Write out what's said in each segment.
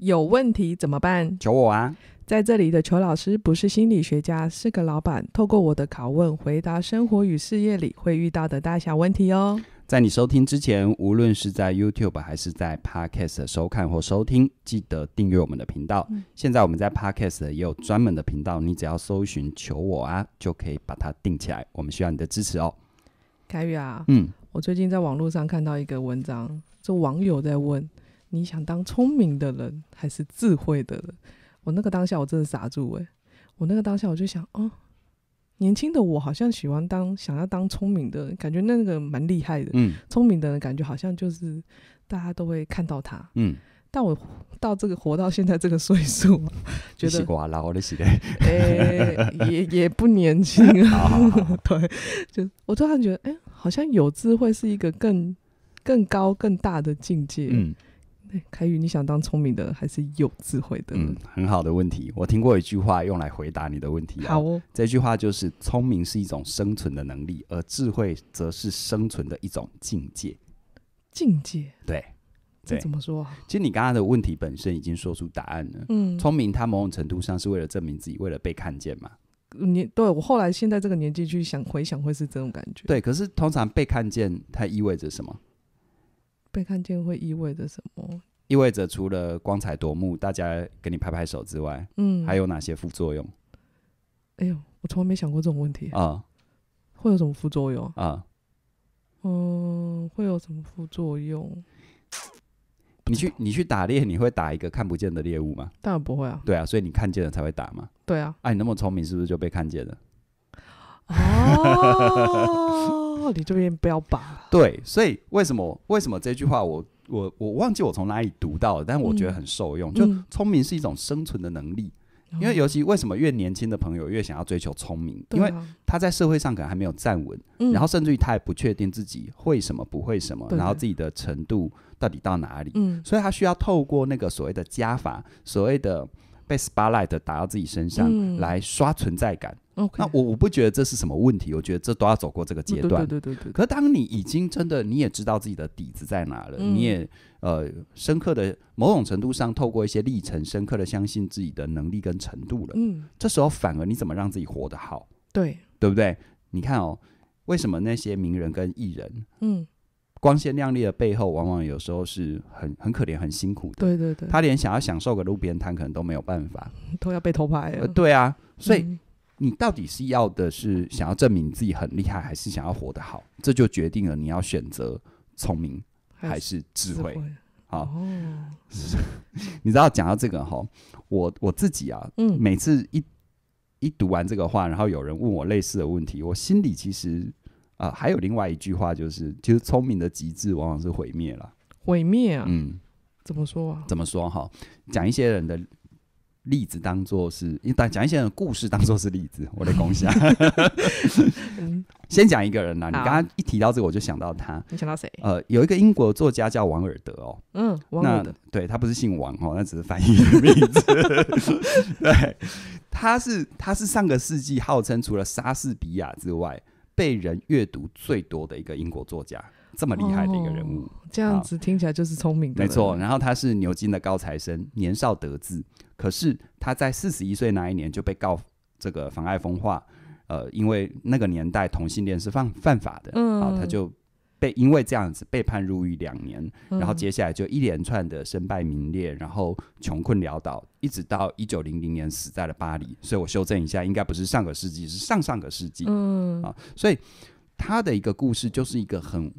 有问题怎么办？求我啊！在这里的求老师不是心理学家，是个老板。透过我的拷问，回答生活与事业里会遇到的大小问题哦。在你收听之前，无论是在 YouTube 还是在 Podcast 收看或收听，记得订阅我们的频道。现在我们在 Podcast 也有专门的频道，你只要搜寻求我啊，就可以把它定起来。我们需要你的支持哦。凯宇啊，嗯，我最近在网络上看到一个文章，这网友在问。你想当聪明的人还是智慧的人？我那个当下我真的傻住哎！我那个当下我就想，哦，年轻的我好像喜欢当想要当聪明的人，感觉，那个蛮厉害的。嗯，聪明的人感觉好像就是大家都会看到他。嗯，但我到这个活到现在这个岁数，觉得也也不年轻啊。对，就我突然觉得，哎，好像有智慧是一个更更高更大的境界。嗯。凯宇，你想当聪明的还是有智慧的？嗯，很好的问题。我听过一句话用来回答你的问题。好哦，这句话就是：聪明是一种生存的能力，而智慧则是生存的一种境界。境界？对。这怎么说？其实你刚刚的问题本身已经说出答案了。嗯，聪明，它某种程度上是为了证明自己，为了被看见嘛。你对我后来现在这个年纪去想回想，会是这种感觉。对，可是通常被看见，它意味着什么？被看见会意味着什么？意味着除了光彩夺目，大家给你拍拍手之外，嗯，还有哪些副作用？哎呦，我从来没想过这种问题啊！会有什么副作用啊？嗯，会有什么副作用？你去你去打猎，你会打一个看不见的猎物吗？当然不会啊！对啊，所以你看见了才会打嘛！对啊！哎，你那么聪明，是不是就被看见了？哦。到底这边不要拔。对，所以为什么为什么这句话我我我忘记我从哪里读到，但我觉得很受用。就聪明是一种生存的能力，因为尤其为什么越年轻的朋友越想要追求聪明，因为他在社会上可能还没有站稳，然后甚至于他也不确定自己会什么不会什么，然后自己的程度到底到哪里，嗯，所以他需要透过那个所谓的加法，所谓的。被 spotlight 打到自己身上来刷存在感，那我我不觉得这是什么问题，我觉得这都要走过这个阶段。对对对对。可当你已经真的你也知道自己的底子在哪了，你也呃深刻的某种程度上透过一些历程，深刻的相信自己的能力跟程度了。嗯，这时候反而你怎么让自己活得好？对对不对？你看哦，为什么那些名人跟艺人？嗯。光鲜亮丽的背后，往往有时候是很很可怜、很辛苦的。对对对，他连想要享受个路边摊，可能都没有办法，都要被偷拍。对啊，所以你到底是要的是想要证明自己很厉害，还是想要活得好？这就决定了你要选择聪明还是智慧。好，你知道讲到这个哈，我我自己啊，嗯，每次一一读完这个话，然后有人问我类似的问题，我心里其实。啊，还有另外一句话，就是，其实聪明的极致往往是毁灭了。毁灭啊！嗯，怎么说？怎么说？哈，讲一些人的例子，当做是，因讲一些人的故事，当做是例子。我的贡献。先讲一个人啦，你刚刚一提到这，我就想到他。你想到谁？呃，有一个英国作家叫王尔德哦。嗯，王尔德，对他不是姓王哦，那只是翻译的名字。对，他是，他是上个世纪号称除了莎士比亚之外。被人阅读最多的一个英国作家，这么厉害的一个人物，这样子听起来就是聪明。没错，然后他是牛津的高材生，年少得志，可是他在四十一岁那一年就被告这个妨碍风化，呃，因为那个年代同性恋是犯犯法的，嗯，啊，他就。被因为这样子被判入狱两年，然后接下来就一连串的身败名裂，然后穷困潦倒，一直到一九零零年死在了巴黎。所以我修正一下，应该不是上个世纪，是上上个世纪。嗯啊，所以他的一个故事就是一个很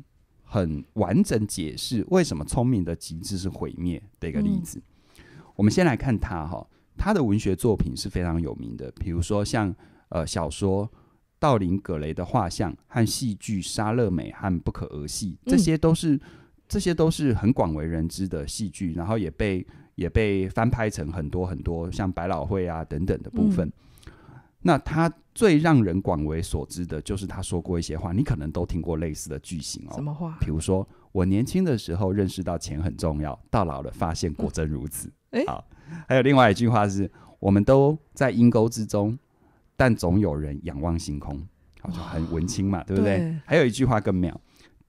很完整解释为什么聪明的极致是毁灭的一个例子。我们先来看他哈，他的文学作品是非常有名的，比如说像呃小说。道林·葛雷的画像和戏剧《莎乐美》和《不可儿戏》，这些都是这些都是很广为人知的戏剧，然后也被也被翻拍成很多很多像百老汇啊等等的部分。那他最让人广为所知的就是他说过一些话，你可能都听过类似的句型哦。什么话？比如说，我年轻的时候认识到钱很重要，到老了发现果真如此。哎，好，还有另外一句话是：我们都在阴沟之中。但总有人仰望星空，好就很文青嘛，对不对？还有一句话更妙，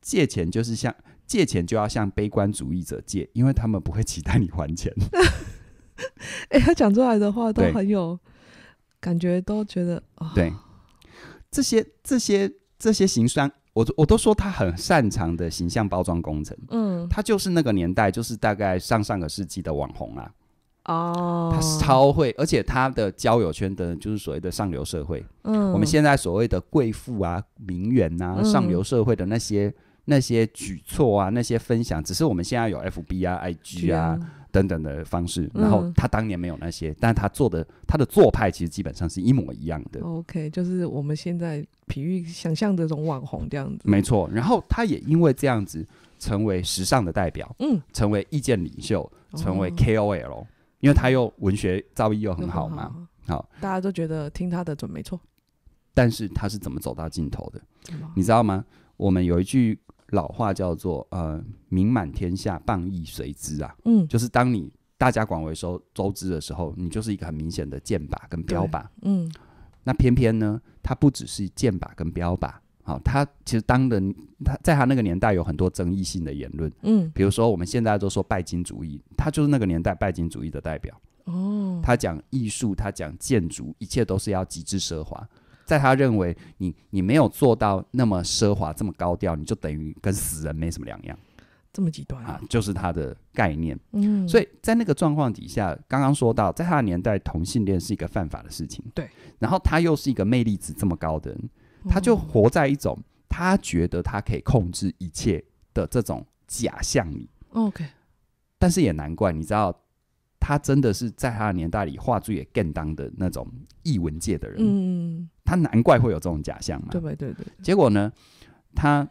借钱就是向借钱就要向悲观主义者借，因为他们不会期待你还钱。哎，他讲出来的话都很有感觉，都觉得啊，对，这些这些这些行商，我我都说他很擅长的形象包装工程。嗯，他就是那个年代，就是大概上上个世纪的网红啊。哦，他超会，而且他的交友圈的就是所谓的上流社会，嗯，我们现在所谓的贵妇啊、名媛啊、上流社会的那些那些举措啊、那些分享，只是我们现在有 F B 啊、I G 啊等等的方式，然后他当年没有那些，但他做的他的做派其实基本上是一模一样的。O K，就是我们现在比喻想象这种网红这样子，没错。然后他也因为这样子成为时尚的代表，嗯，成为意见领袖，成为 K O L。因为他又文学造诣又很好嘛，好，大家都觉得听他的准没错。但是他是怎么走到尽头的？你知道吗？我们有一句老话叫做“呃，名满天下谤亦随之”啊，嗯，就是当你大家广为收周知的时候，你就是一个很明显的剑靶跟标靶，嗯。那偏偏呢，他不只是剑靶跟标靶。好，他其实当人他在他那个年代有很多争议性的言论，嗯，比如说我们现在都说拜金主义，他就是那个年代拜金主义的代表。哦，他讲艺术，他讲建筑，一切都是要极致奢华。在他认为，你你没有做到那么奢华、这么高调，你就等于跟死人没什么两样，这么极端啊，就是他的概念。嗯，所以在那个状况底下，刚刚说到，在他年代同性恋是一个犯法的事情，对，然后他又是一个魅力值这么高的人。他就活在一种他觉得他可以控制一切的这种假象里。OK，但是也难怪，你知道，他真的是在他的年代里画最也更当的那种异文界的人。嗯，他难怪会有这种假象嘛？对对对。结果呢，他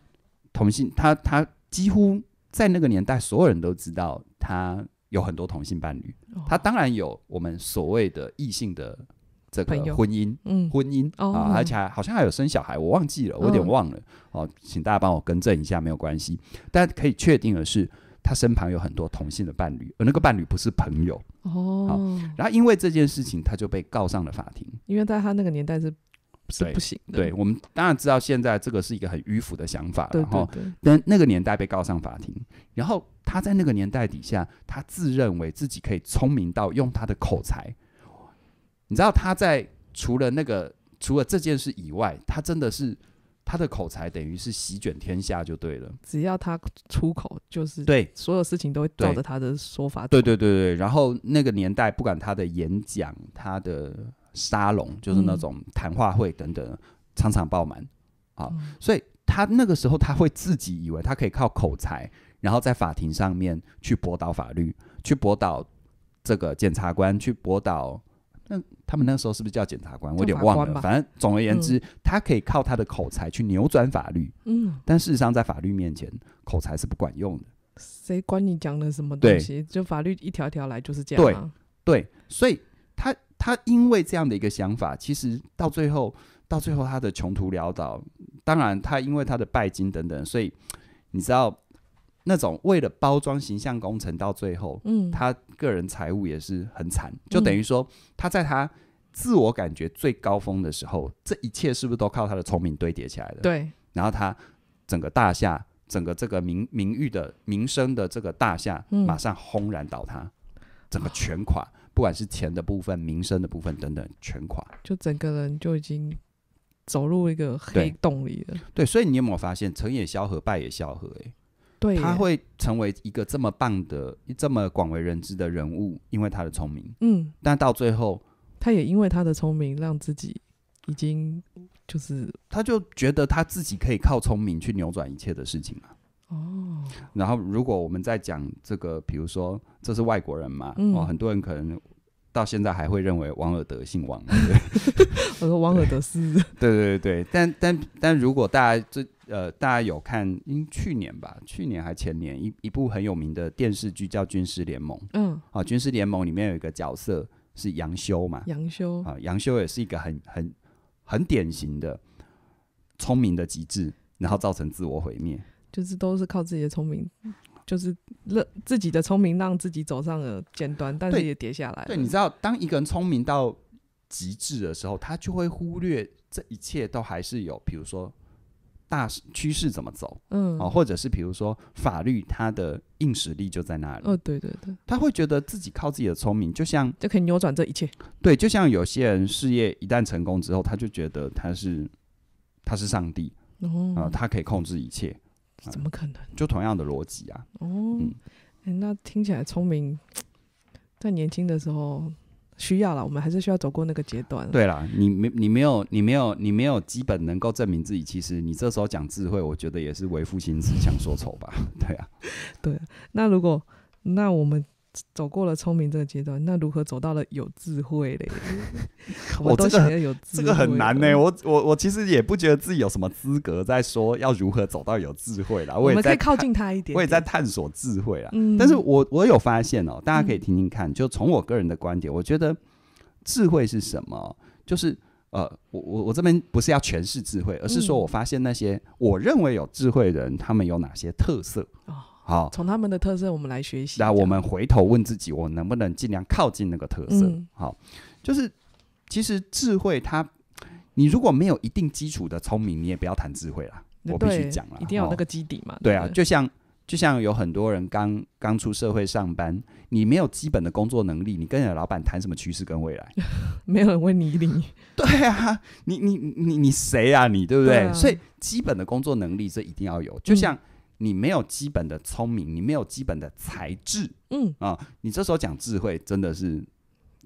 同性，他他几乎在那个年代，所有人都知道他有很多同性伴侣。他当然有我们所谓的异性的。这个婚姻，嗯，婚姻啊，而且好像还有生小孩，我忘记了，我有点忘了哦，请大家帮我更正一下，没有关系。但可以确定的是，他身旁有很多同性的伴侣，而那个伴侣不是朋友哦。然后因为这件事情，他就被告上了法庭。因为在他那个年代是是不行的。对，我们当然知道现在这个是一个很迂腐的想法，然后但那个年代被告上法庭，然后他在那个年代底下，他自认为自己可以聪明到用他的口才。你知道他在除了那个除了这件事以外，他真的是他的口才等于是席卷天下就对了。只要他出口就是对所有事情都会照着他的说法。对对对对，然后那个年代不管他的演讲、他的沙龙，就是那种谈话会等等，场场爆满啊。所以他那个时候他会自己以为他可以靠口才，然后在法庭上面去驳倒法律，去驳倒这个检察官，去驳倒那。他们那时候是不是叫检察官？我有点忘了。反正总而言之，他可以靠他的口才去扭转法律。嗯。但事实上，在法律面前，口才是不管用的。谁管你讲的什么东西？就法律一条条来，就是这样。对对，所以他他因为这样的一个想法，其实到最后，到最后他的穷途潦倒，当然他因为他的拜金等等，所以你知道。那种为了包装形象工程，到最后，嗯，他个人财务也是很惨，就等于说他在他自我感觉最高峰的时候，这一切是不是都靠他的聪明堆叠起来的？对。然后他整个大厦，整个这个名名誉的名声的这个大厦，马上轰然倒塌，整个全垮，不管是钱的部分、名声的部分等等，全垮，就整个人就已经走入一个黑洞里了。对，所以你有没有发现，成也萧何，败也萧何？哎。他会成为一个这么棒的、这么广为人知的人物，因为他的聪明。嗯。但到最后，他也因为他的聪明，让自己已经就是。他就觉得他自己可以靠聪明去扭转一切的事情嘛。哦。然后，如果我们在讲这个，比如说这是外国人嘛，哦，很多人可能到现在还会认为王尔德姓王。对我说王尔德是，对 对对对，但但但如果大家这。呃，大家有看？因去年吧，去年还前年，一一部很有名的电视剧叫《军师联盟》。嗯，啊，《军师联盟》里面有一个角色是杨修嘛？杨修啊，杨修也是一个很很很典型的聪明的极致，然后造成自我毁灭。就是都是靠自己的聪明，就是让自己的聪明让自己走上了尖端，但是也跌下来。对，你知道，当一个人聪明到极致的时候，他就会忽略这一切，都还是有，比如说。大趋势怎么走？嗯，啊，或者是比如说法律，它的硬实力就在那里。哦，对对对，他会觉得自己靠自己的聪明，就像就可以扭转这一切。对，就像有些人事业一旦成功之后，他就觉得他是他是上帝，哦，他可以控制一切。怎么可能？就同样的逻辑啊。哦，那听起来聪明，在年轻的时候。需要了，我们还是需要走过那个阶段。对啦，你没你没有你没有你没有基本能够证明自己，其实你这时候讲智慧，我觉得也是为赋心词强说愁吧，对啊，对，那如果那我们。走过了聪明这个阶段，那如何走到了有智慧嘞？我都想要有智这个很难呢。我我我其实也不觉得自己有什么资格在说要如何走到有智慧啦。我们可以靠近他一点，我也在探索智慧啦。但是我我有发现哦，大家可以听听看。就从我个人的观点，我觉得智慧是什么？就是呃，我我我这边不是要诠释智慧，而是说我发现那些我认为有智慧人，他们有哪些特色好，从他们的特色我们来学习。那我们回头问自己，我能不能尽量靠近那个特色？好，就是其实智慧，它你如果没有一定基础的聪明，你也不要谈智慧了。我必须讲了，一定要有那个基底嘛。对啊，就像就像有很多人刚刚出社会上班，你没有基本的工作能力，你跟你的老板谈什么趋势跟未来？没有人问你定对啊，你你你你谁啊？你对不对？所以基本的工作能力这一定要有，就像。你没有基本的聪明，你没有基本的才智，嗯啊，你这时候讲智慧真的是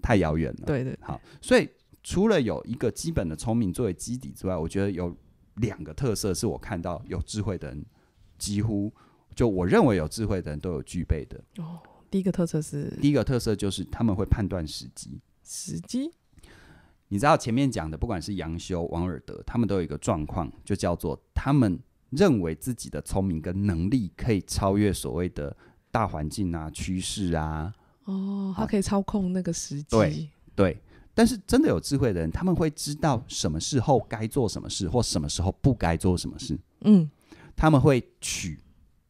太遥远了。对对，好，所以除了有一个基本的聪明作为基底之外，我觉得有两个特色是我看到有智慧的人几乎就我认为有智慧的人都有具备的。哦，第一个特色是，第一个特色就是他们会判断时机。时机，你知道前面讲的，不管是杨修、王尔德，他们都有一个状况，就叫做他们。认为自己的聪明跟能力可以超越所谓的大环境啊、趋势啊。哦，他可以操控那个时机。对，对。但是真的有智慧的人，他们会知道什么时候该做什么事，或什么时候不该做什么事。嗯，他们会取，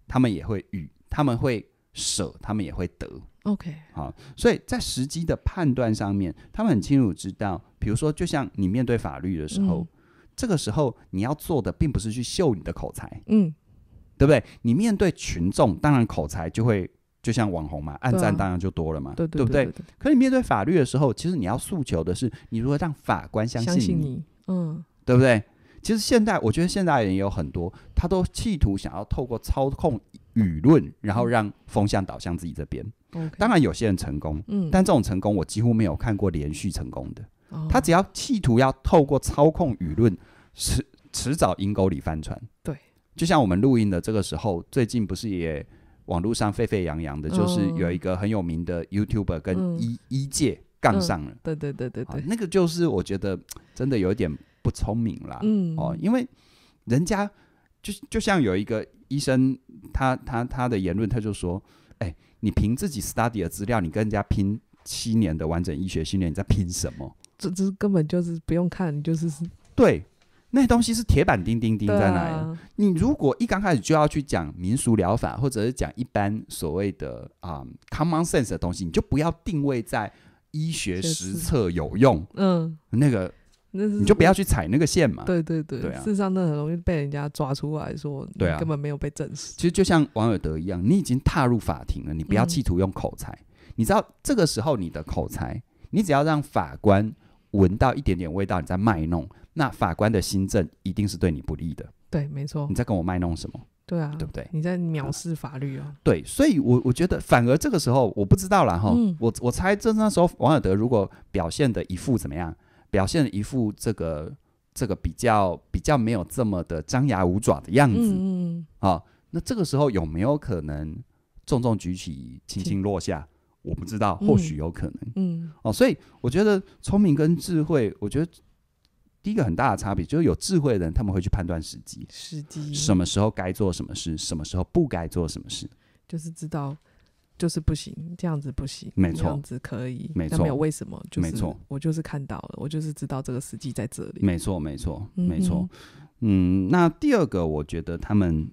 他们也会予，他们会舍，他们也会得。OK，好。所以在时机的判断上面，他们很清楚知道，比如说，就像你面对法律的时候。这个时候你要做的并不是去秀你的口才，嗯，对不对？你面对群众，当然口才就会就像网红嘛，暗赞当然就多了嘛，对不对？可你面对法律的时候，其实你要诉求的是，你如何让法官相信你，嗯，对不对？其实现在我觉得现在人有很多，他都企图想要透过操控舆论，然后让风向导向自己这边。当然有些人成功，嗯，但这种成功我几乎没有看过连续成功的。他只要企图要透过操控舆论，迟迟早阴沟里翻船。对，就像我们录音的这个时候，最近不是也网络上沸沸扬扬的，就是有一个很有名的 YouTuber 跟医医界杠上了。对对对对对，那个就是我觉得真的有点不聪明啦。嗯，哦，因为人家就就像有一个医生，他他他的言论，他就说：“哎，你凭自己 study 的资料，你跟人家拼七年的完整医学训练，你在拼什么？”这这根本就是不用看，就是对那东西是铁板钉钉钉在那里。你如果一刚开始就要去讲民俗疗法，或者是讲一般所谓的啊 common sense 的东西，你就不要定位在医学实测有用，嗯，那个，那你就不要去踩那个线嘛。对对对，事实上那很容易被人家抓出来说，对啊，根本没有被证实。其实就像王尔德一样，你已经踏入法庭了，你不要企图用口才。你知道这个时候你的口才，你只要让法官。闻到一点点味道，你在卖弄，那法官的新政一定是对你不利的。对，没错。你在跟我卖弄什么？对啊，对不对？你在藐视法律啊？对，所以，我我觉得，反而这个时候，我不知道了哈。我我猜，这那时候，王尔德如果表现的一副怎么样？表现一副这个这个比较比较没有这么的张牙舞爪的样子啊。那这个时候有没有可能重重举起，轻轻落下？我不知道，或许有可能。嗯，哦，所以我觉得聪明跟智慧，我觉得第一个很大的差别就是有智慧的人，他们会去判断时机，时机什么时候该做什么事，什么时候不该做什么事，就是知道就是不行，这样子不行，没错，这样子可以，没错，没有为什么，没错，我就是看到了，我就是知道这个时机在这里，没错，没错，没错。嗯，那第二个，我觉得他们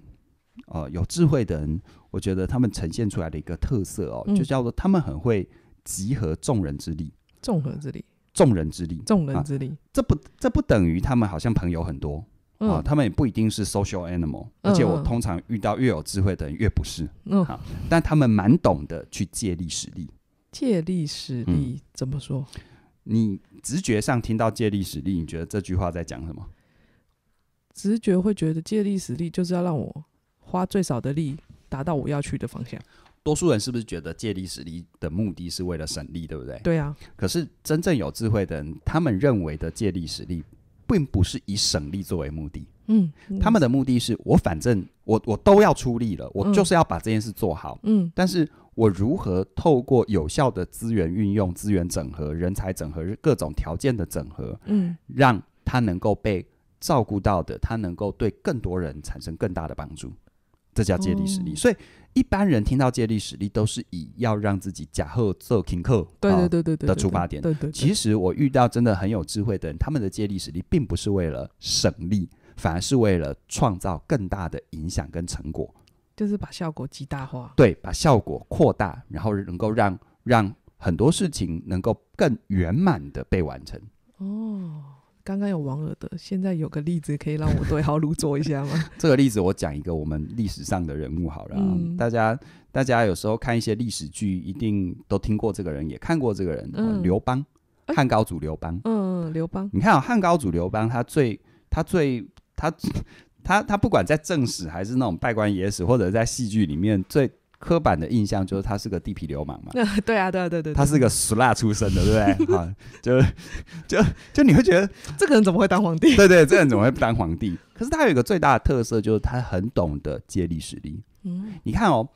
呃有智慧的人。我觉得他们呈现出来的一个特色哦，就叫做他们很会集合众人之力，众合之力，众人之力，众人之力。这不，这不等于他们好像朋友很多啊，他们也不一定是 social animal。而且我通常遇到越有智慧的人越不是，好，但他们蛮懂得去借力使力，借力使力怎么说？你直觉上听到借力使力，你觉得这句话在讲什么？直觉会觉得借力使力就是要让我花最少的力。达到我要去的方向。多数人是不是觉得借力使力的目的是为了省力，对不对？对啊。可是真正有智慧的人，他们认为的借力使力，并不是以省力作为目的。嗯。他们的目的是，我反正我我都要出力了，我就是要把这件事做好。嗯。但是我如何透过有效的资源运用、资源整合、人才整合、各种条件的整合，嗯，让他能够被照顾到的，他能够对更多人产生更大的帮助。这叫借力使力，所以一般人听到借力使力，都是以要让自己假合做听课，对对对对对的出发点。对对，其实我遇到真的很有智慧的人，他们的借力使力并不是为了省力，反而是为了创造更大的影响跟成果，就是把效果极大化，对，把效果扩大，然后能够让让很多事情能够更圆满的被完成。哦。刚刚有王尔德，现在有个例子可以让我对号入座一下吗？这个例子我讲一个我们历史上的人物好了，大家大家有时候看一些历史剧，一定都听过这个人，也看过这个人，刘邦，汉高祖刘邦。嗯，刘邦，你看汉高祖刘邦，他最他最他他他不管在正史还是那种拜官野史，或者在戏剧里面最。刻板的印象就是他是个地痞流氓嘛？对啊，对啊，对对对，他是个 s l a 出身的，对不对？啊，就就就你会觉得 这个人怎么会当皇帝？对对，这个人怎么会当皇帝？可是他有一个最大的特色，就是他很懂得借力使力。嗯，你看哦，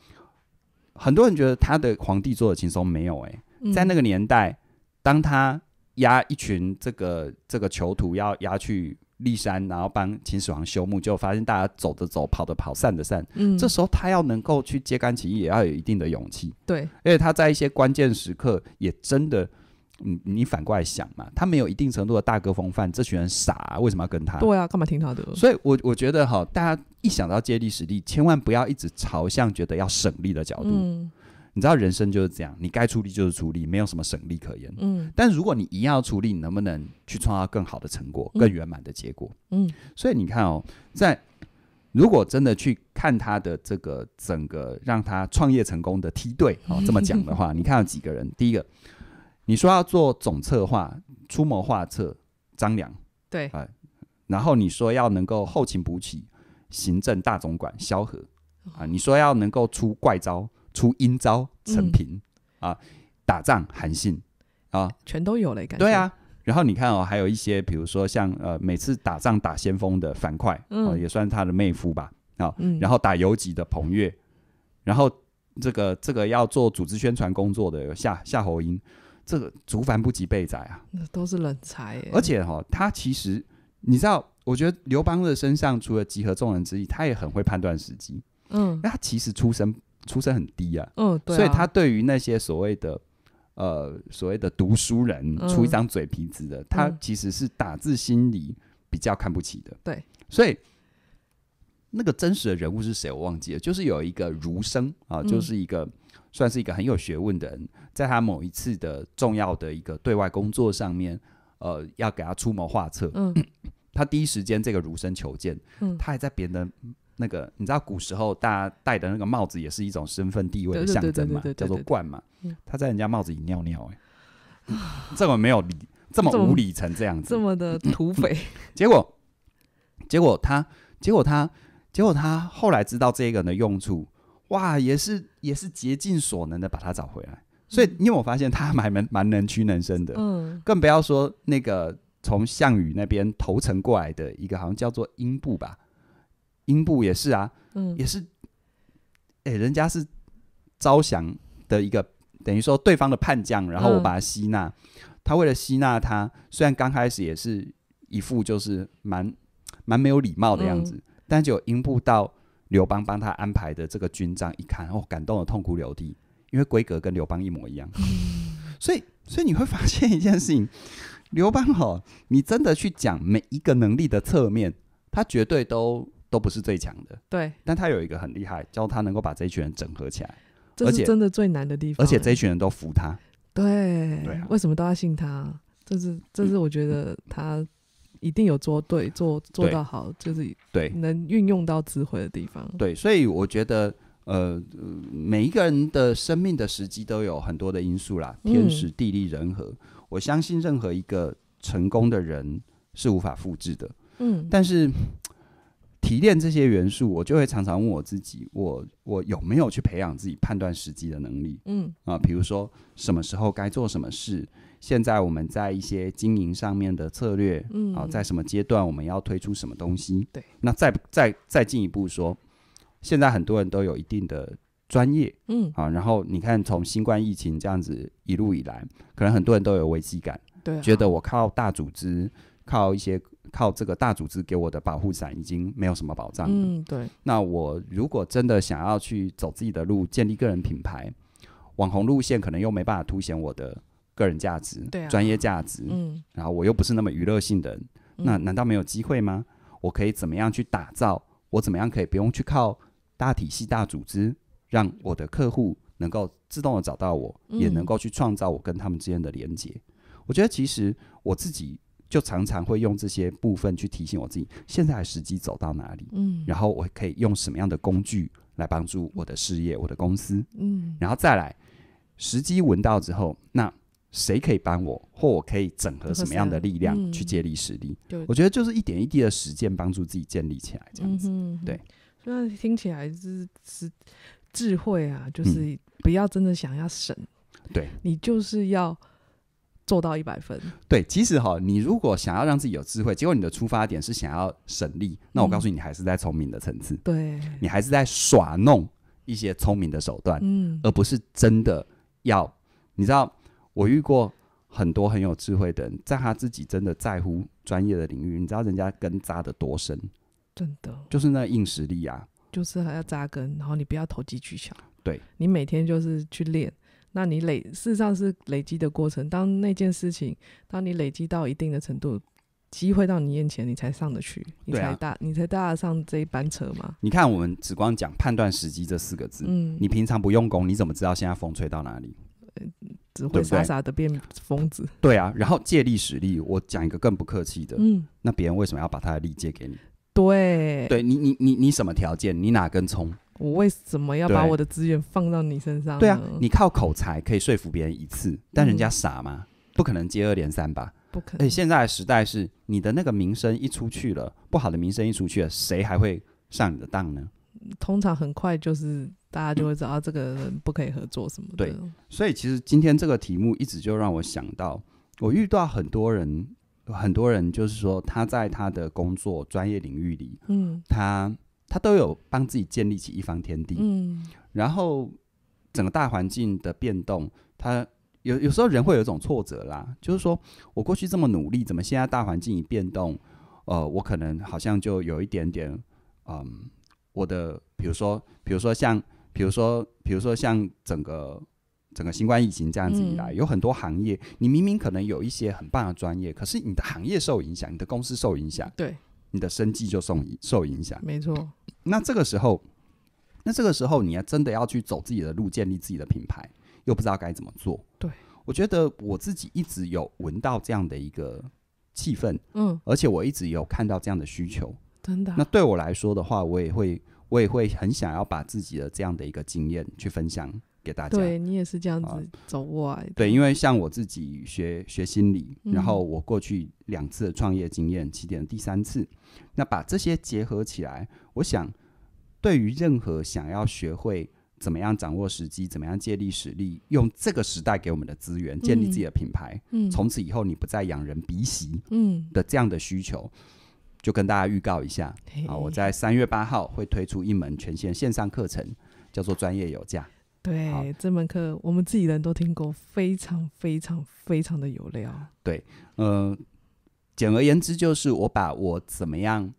很多人觉得他的皇帝做的轻松，没有哎，在那个年代，当他押一群这个这个囚徒要押去。骊山，然后帮秦始皇修墓，就发现大家走的走，跑的跑，散的散。嗯，这时候他要能够去揭竿起义，也要有一定的勇气。对，而且他在一些关键时刻也真的，你你反过来想嘛，他没有一定程度的大哥风范，这群人傻啊，为什么要跟他？对啊，干嘛听他的？所以，我我觉得哈，大家一想到借力使力，千万不要一直朝向觉得要省力的角度。你知道人生就是这样，你该出力就是出力，没有什么省力可言。嗯，但如果你一样要出力，你能不能去创造更好的成果、更圆满的结果？嗯，所以你看哦，在如果真的去看他的这个整个让他创业成功的梯队哦，这么讲的话，你看有几个人？第一个，你说要做总策划、出谋划策，张良对啊，然后你说要能够后勤补给、行政大总管，萧何啊，你说要能够出怪招。出阴招，陈平啊，打仗韩信啊，全都有了感觉。对啊，然后你看哦，还有一些，比如说像呃，每次打仗打先锋的樊哙，嗯，也算他的妹夫吧，啊，然后打游击的彭越，然后这个这个要做组织宣传工作的夏夏侯婴，这个竹凡不及备宰啊，那都是人才。而且哈，他其实你知道，我觉得刘邦的身上除了集合众人之力，他也很会判断时机，嗯，那他其实出身。出身很低啊，嗯，对，所以他对于那些所谓的呃所谓的读书人出一张嘴皮子的，他其实是打自心里比较看不起的。对，所以那个真实的人物是谁我忘记了，就是有一个儒生啊，就是一个算是一个很有学问的人，在他某一次的重要的一个对外工作上面，呃，要给他出谋划策。嗯，他第一时间这个儒生求见，嗯，他还在别人。那个你知道，古时候大家戴的那个帽子也是一种身份地位的象征嘛，叫做冠嘛。他在人家帽子里尿尿哎，这么没有理，这么无理成这样子，这么的土匪。结果，结果他，结果他，结果他后来知道这个人的用处，哇，也是也是竭尽所能的把他找回来。所以有为有发现他还蛮蛮能屈能伸的，嗯，更不要说那个从项羽那边投诚过来的一个，好像叫做英布吧。英布也是啊，嗯，也是，哎，人家是招降的一个，等于说对方的叛将，然后我把他吸纳。他为了吸纳他，虽然刚开始也是一副就是蛮蛮没有礼貌的样子，但就英布到刘邦帮他安排的这个军帐一看，哦，感动的痛哭流涕，因为规格跟刘邦一模一样。所以，所以你会发现一件事情：刘邦哦，你真的去讲每一个能力的侧面，他绝对都。都不是最强的，对，但他有一个很厉害，叫他能够把这一群人整合起来，而且真的最难的地方，而且这一群人都服他，对，为什么都要信他？这是这是我觉得他一定有做对，做做到好，就是对能运用到智慧的地方，对，所以我觉得呃，每一个人的生命的时机都有很多的因素啦，天时地利人和，我相信任何一个成功的人是无法复制的，嗯，但是。提炼这些元素，我就会常常问我自己：我我有没有去培养自己判断时机的能力？嗯啊，比如说什么时候该做什么事？现在我们在一些经营上面的策略，嗯啊，在什么阶段我们要推出什么东西？对。那再再再进一步说，现在很多人都有一定的专业，嗯啊，然后你看从新冠疫情这样子一路以来，可能很多人都有危机感，对，觉得我靠大组织，靠一些。靠这个大组织给我的保护伞已经没有什么保障。嗯，对。那我如果真的想要去走自己的路，建立个人品牌，网红路线可能又没办法凸显我的个人价值、专业价值。嗯。然后我又不是那么娱乐性的，那难道没有机会吗？我可以怎么样去打造？我怎么样可以不用去靠大体系、大组织，让我的客户能够自动的找到我，也能够去创造我跟他们之间的连接？我觉得其实我自己。就常常会用这些部分去提醒我自己，现在的时机走到哪里，嗯，然后我可以用什么样的工具来帮助我的事业、我的公司，嗯，然后再来时机闻到之后，那谁可以帮我，或我可以整合什么样的力量去借力使力？就我觉得就是一点一滴的实践，帮助自己建立起来，这样子，对。那听起来是是智慧啊，就是不要真的想要省，对你就是要。做到一百分，对，其实哈，你如果想要让自己有智慧，结果你的出发点是想要省力，那我告诉你，你还是在聪明的层次，对，你还是在耍弄一些聪明的手段，嗯，而不是真的要。你知道，我遇过很多很有智慧的人，在他自己真的在乎专业的领域，你知道人家根扎的多深，真的就是那硬实力啊，就是还要扎根，然后你不要投机取巧，对，你每天就是去练。那你累，事实上是累积的过程。当那件事情，当你累积到一定的程度，机会到你眼前，你才上得去，你才搭，你才搭得上这一班车嘛。你看，我们只光讲判断时机这四个字，嗯，你平常不用功，你怎么知道现在风吹到哪里？只会傻傻的变疯子。对啊，然后借力使力，我讲一个更不客气的，嗯，那别人为什么要把他的力借给你？对，对你，你，你，你什么条件？你哪根葱？我为什么要把我的资源放到你身上？对啊，你靠口才可以说服别人一次，但人家傻吗？不可能接二连三吧？不可能！现在时代是你的那个名声一出去了，不好的名声一出去了，谁还会上你的当呢？通常很快就是大家就会知道这个人不可以合作什么的。对，所以其实今天这个题目一直就让我想到，我遇到很多人，很多人就是说他在他的工作专业领域里，嗯，他。他都有帮自己建立起一方天地，嗯，然后整个大环境的变动，他有有时候人会有一种挫折啦，就是说我过去这么努力，怎么现在大环境一变动，呃，我可能好像就有一点点，嗯，我的比如说，比如说像，比如说，比如说像整个整个新冠疫情这样子以来，有很多行业，你明明可能有一些很棒的专业，可是你的行业受影响，你的公司受影响，对，你的生计就受受影响，没错。那这个时候，那这个时候，你要真的要去走自己的路，建立自己的品牌，又不知道该怎么做。对，我觉得我自己一直有闻到这样的一个气氛，嗯，而且我一直有看到这样的需求，真的。那对我来说的话，我也会，我也会很想要把自己的这样的一个经验去分享。大家。对你也是这样子走过来，对，因为像我自己学学心理，然后我过去两次创业经验，起点的第三次，那把这些结合起来，我想对于任何想要学会怎么样掌握时机，怎么样借力使力，用这个时代给我们的资源建立自己的品牌，嗯，从此以后你不再仰人鼻息，嗯的这样的需求，就跟大家预告一下啊，我在三月八号会推出一门全线线上课程，叫做专业有价。对这门课，我们自己人都听过，非常非常非常的有料。对，呃，简而言之就是，我把我怎么样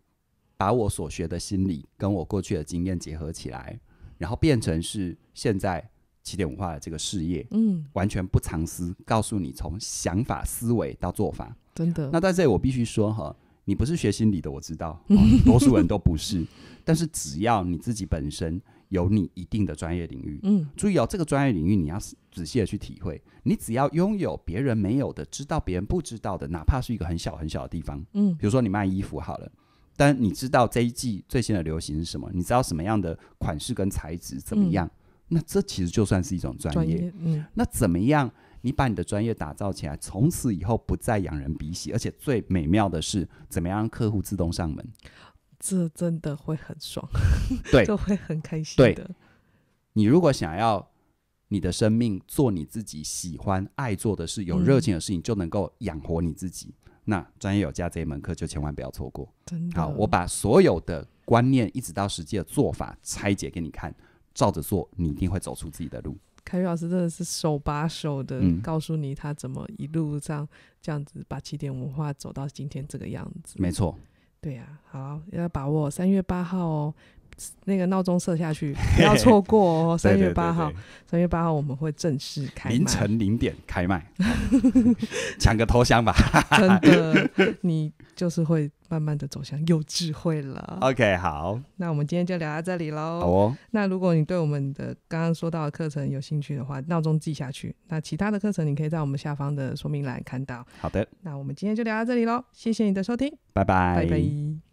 把我所学的心理跟我过去的经验结合起来，然后变成是现在起点文化的这个事业。嗯，完全不藏私，告诉你从想法、思维到做法。真的。那在这里我必须说哈，你不是学心理的，我知道，多数人都不是。但是只要你自己本身。有你一定的专业领域，嗯，注意哦，这个专业领域你要仔细的去体会。你只要拥有别人没有的，知道别人不知道的，哪怕是一个很小很小的地方，嗯，比如说你卖衣服好了，但你知道这一季最新的流行是什么？你知道什么样的款式跟材质怎么样？那这其实就算是一种专业。嗯，那怎么样你把你的专业打造起来，从此以后不再仰人鼻息，而且最美妙的是，怎么样让客户自动上门？这真的会很爽，对，这 会很开心的。你如果想要你的生命做你自己喜欢、爱做的事，有热情的事情，就能够养活你自己。那专业有加这一门课就千万不要错过。真的，好，我把所有的观念一直到实际的做法拆解给你看，照着做，你一定会走出自己的路。凯宇老师真的是手把手的告诉你他怎么一路上这样子把起点文化走到今天这个样子。没错。对呀，好，要把握三月八号哦。那个闹钟设下去，不要错过哦。三月八号，三月八号我们会正式开。凌晨零点开卖，抢个头香吧。真的，你就是会慢慢的走向有智慧了。OK，好，那我们今天就聊到这里喽。好哦。那如果你对我们的刚刚说到的课程有兴趣的话，闹钟记下去。那其他的课程你可以在我们下方的说明栏看到。好的。那我们今天就聊到这里喽，谢谢你的收听，拜拜，拜拜。